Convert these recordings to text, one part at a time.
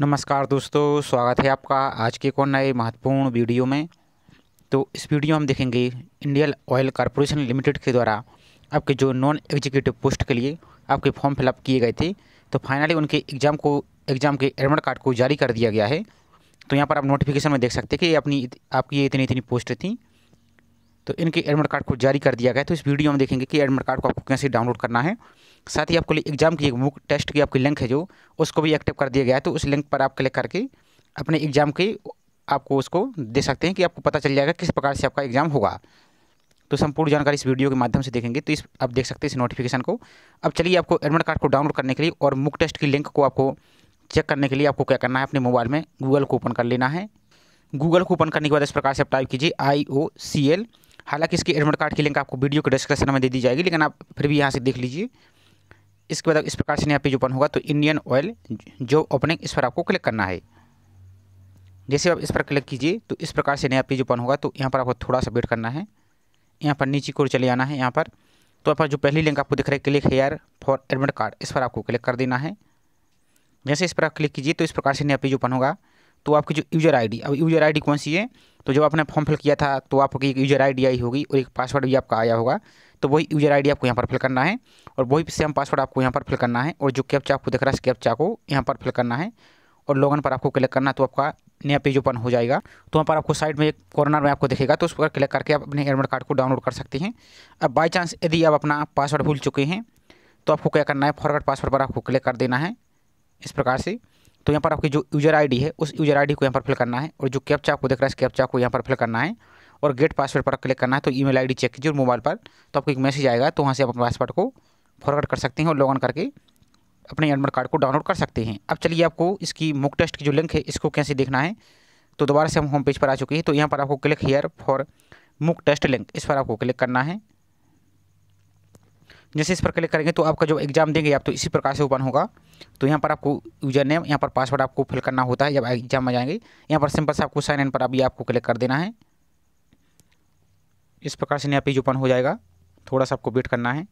नमस्कार दोस्तों स्वागत है आपका आज के को नए महत्वपूर्ण वीडियो में तो इस वीडियो हम देखेंगे इंडियन ऑयल कॉरपोरेशन लिमिटेड के द्वारा आपके जो नॉन एग्जीक्यूटिव पोस्ट के लिए आपके फॉर्म फिलअप किए गए थे तो फाइनली उनके एग्ज़ाम को एग्ज़ाम के एडमिट कार्ड को जारी कर दिया गया है तो यहाँ पर आप नोटिफिकेशन में देख सकते हैं कि अपनी आपकी ये इतनी इतनी पोस्ट थी तो इनके एडमिट कार्ड को जारी कर दिया गया तो इस वीडियो में देखेंगे कि एडमिट कार्ड को आपको कैसे डाउनलोड करना है साथ ही आपको एग्जाम की एक बुक टेस्ट की आपकी लिंक है जो उसको भी एक्टिव कर दिया गया है तो उस लिंक पर आप क्लिक करके अपने एग्ज़ाम की आपको उसको दे सकते हैं कि आपको पता चल जाएगा किस प्रकार से आपका एग्ज़ाम होगा तो संपूर्ण जानकारी इस वीडियो के माध्यम से देखेंगे तो इस आप देख सकते हैं इस नोटिफिकेशन को अब चलिए आपको एडमिट कार्ड को डाउनलोड करने के लिए और मुक टेस्ट की लिंक को आपको चेक करने के लिए आपको क्या करना है अपने मोबाइल में गूगल को ओपन कर लेना है गूगल को ओपन करने के बाद इस प्रकार से आप टाइप कीजिए आई ओ सी एल हालांकि इसकी एडमिट कार्ड की लिंक आपको वीडियो के डिस्क्रिप्शन में दे दी जाएगी लेकिन आप फिर भी यहाँ से देख लीजिए इसके बाद इस प्रकार से नया पेज ओपन होगा तो इंडियन ऑयल जॉब ओपनिंग इस पर आपको क्लिक करना है जैसे आप इस पर क्लिक कीजिए तो इस प्रकार से नया पेज ओपन होगा तो यहाँ पर आपको थोड़ा सा वेट करना है यहाँ पर नीचे कोर चले आना है यहाँ पर तो यहाँ पर जो पहली लिंक आपको दिख रहा है click here for admit card इस पर आपको क्लिक कर देना है जैसे इस पर आप क्लिक कीजिए तो इस प्रकार से नया पेज ओपन होगा तो आपकी जो यूज़र आईडी अब यूज़र आईडी कौन सी है तो जब आपने फॉर्म फिल किया था तो आपकी एक यूज़र आईडी आई होगी और एक पासवर्ड भी आपका आया होगा तो वही यूज़र आईडी आपको यहाँ पर फिल करना है और वही सेम पासवर्ड आपको यहाँ पर फिल करना है और जो कैप्चा आपको देख रहा है कैप्चा को यहाँ पर फिल करना है और लॉगन पर आपको क्लिक करना है तो आपका नया पेज ओपन हो जाएगा तो वहाँ पर आपको साइड में एक कॉर्नर में आपको दिखेगा तो उस पर क्लिक करके आप अपने एडमिट कार्ड को डाउनलोड कर सकते हैं अब बाई चांस यदि आप अपना पासवर्ड भूल चुके हैं तो आपको क्या करना है फॉरवर्ड पासवर्ड पर आपको क्लिक कर देना है इस प्रकार से तो यहाँ पर आपकी जो यूज़र आईडी है उस यूज़र आईडी को यहाँ पर फिल करना है और जो कैप्चा आपको देख रहा है इस कैप्चा को यहाँ पर फिल करना है और गेट पासवर्ड पर क्लिक करना है तो ईमेल आईडी चेक कीजिए और मोबाइल पर तो आपको एक मैसेज आएगा तो वहाँ से आप अपने पासवर्ड को फॉरवर्ड कर सकते हैं और लॉग इन करके अपने एडमिट कार्ड को डाउनलोड कर सकते हैं अब चलिए आपको इसकी मुक टेस्ट की जो लिंक है इसको कैसे देखना है तो दोबारा से हम होम पेज पर आ चुके हैं तो यहाँ पर आपको click here for mock test link इस पर आपको क्लिक करना है जैसे इस पर क्लिक करेंगे तो आपका जो एग्ज़ाम देंगे आप तो इसी प्रकार से ओपन होगा तो यहाँ पर आपको यूजर नेम यहाँ पर पासवर्ड आपको फिल करना होता है जब एग्जाम में जाएंगे यहाँ पर सिंपल से आपको साइन इन पर अभी आपको क्लिक कर देना है इस प्रकार से नया पेज ओपन हो जाएगा थोड़ा सा आपको वेट करना है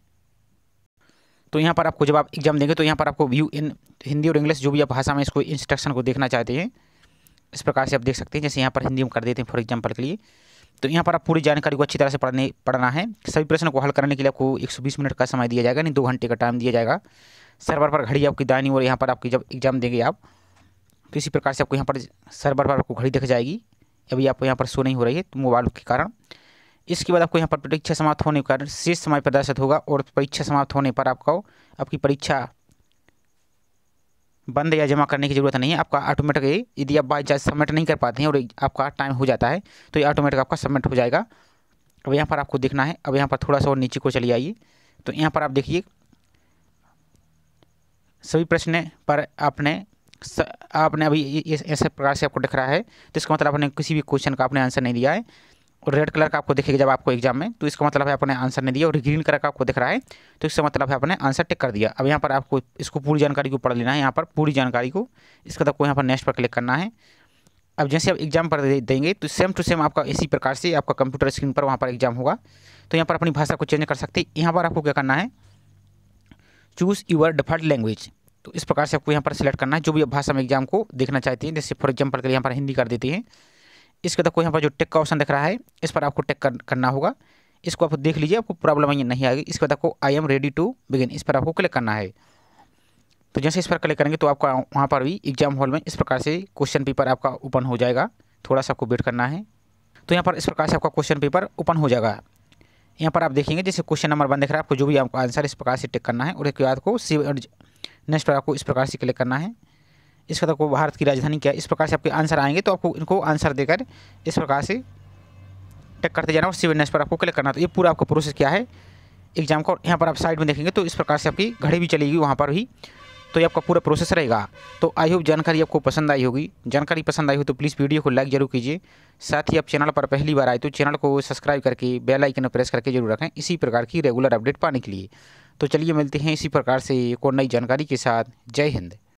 तो यहाँ पर आपको जब आप एग्ज़ाम देंगे तो यहाँ पर आपको व्यू इन हिंदी और इंग्लिश जो भी आप भाषा में इसको इंस्ट्रक्शन को देखना चाहते हैं इस प्रकार से आप देख सकते हैं जैसे यहाँ पर हिंदी में कर देते हैं फॉर एग्जाम्पल के लिए तो यहाँ पर आप पूरी जानकारी को अच्छी तरह से पढ़ने पढ़ना है सभी प्रश्न को हल करने के लिए आपको 120 मिनट का समय दिया जाएगा यानी दो घंटे का टाइम दिया जाएगा सर्वर पर घड़ी आपकी दानी और यहाँ पर आपकी जब एग्जाम देंगे आप तो इसी प्रकार से आपको यहाँ पर सर्वर पर आपको घड़ी दिख जाएगी अभी आपको यहाँ पर शो नहीं हो रही है तो मोबाइल के कारण इसके बाद आपको यहाँ पर परीक्षा समाप्त होने के कारण शेष समय प्रदर्शित होगा और परीक्षा समाप्त होने पर आपको आपकी परीक्षा बंद या जमा करने की ज़रूरत नहीं है आपका ऑटोमेटिक यदि आप बाई चांस सबमिट नहीं कर पाते हैं और आपका टाइम हो जाता है तो ये ऑटोमेटिक आपका सबमिट हो जाएगा अब यहाँ पर आपको देखना है अब यहाँ पर थोड़ा सा और नीचे को चली आइए तो यहाँ पर आप देखिए सभी प्रश्न पर आपने स, आपने अभी ऐसे प्रकार से आपको दिख रहा है तो इसका मतलब आपने किसी भी क्वेश्चन का आपने आंसर नहीं दिया है और रेड कलर का आपको दिखेगा जब आपको एग्जाम में तो इसका मतलब है आपने आंसर नहीं दिया और ग्रीन कलर का आपको दिख रहा है तो इसका मतलब है आपने आंसर टिक कर दिया अब यहाँ पर आपको इसको पूरी जानकारी को पढ़ लेना है यहाँ पर पूरी जानकारी को इसका आपको यहाँ पर नेक्स्ट पर क्लिक करना है अब जैसे आप एग्जाम पर देंगे तो सेम टू सेम आपका इसी प्रकार से आपका कंप्यूटर स्क्रीन पर वहाँ पर एग्जाम होगा तो यहाँ पर अपनी भाषा को चेंज कर सकते हैं यहाँ पर आपको क्या करना है चूज़ यूर डिफॉल्ट लैंग्वेज तो इस प्रकार से आपको यहाँ पर सिलेक्ट करना है जो भी भाषा में एग्जाम को देखना चाहती है जैसे फॉर एग्जाम्पल के लिए यहाँ पर हिंदी कर देते हैं इसके तक कोई यहाँ पर जो टेक का ऑप्शन दिख रहा है इस पर आपको टेक कर, करना होगा इसको आप देख लीजिए आपको प्रॉब्लम नहीं आएगी इसके बाद आपको I am ready to begin इस पर आपको क्लिक करना है तो जैसे इस पर क्लिक करेंगे तो आपका वहाँ पर भी एग्जाम हॉल में इस प्रकार से क्वेश्चन पेपर आपका ओपन हो जाएगा थोड़ा सा आपको वेट करना है तो यहाँ पर इस प्रकार से आपका क्वेश्चन पेपर ओपन हो जाएगा यहाँ पर आप देखेंगे जैसे क्वेश्चन नंबर वन दिख रहा है आपको जो भी आपको आंसर इस प्रकार से टिक करना है और एक बाद को सी नेक्स्ट पर आपको इस प्रकार से क्लिक करना है इसका तो आपको भारत की राजधानी क्या इस प्रकार से आपके आंसर आएंगे तो आपको इनको आंसर देकर इस प्रकार से टक करते जाना और सिविलनेस पर आपको क्लिक करना तो ये पूरा आपका प्रोसेस क्या है एग्जाम का यहाँ पर आप साइड में देखेंगे तो इस प्रकार से आपकी घड़ी भी चलेगी वहाँ पर भी तो ये आपका पूरा प्रोसेस रहेगा तो आई होप जानकारी आपको पसंद आई होगी जानकारी पसंद आई हो तो प्लीज़ वीडियो को लाइक जरूर कीजिए साथ ही आप चैनल पर पहली बार आए तो चैनल को सब्सक्राइब करके बेल आइकन प्रेस करके जरूर रखें इसी प्रकार की रेगुलर अपडेट पाने के लिए तो चलिए मिलते हैं इसी प्रकार से एक और नई जानकारी के साथ जय हिंद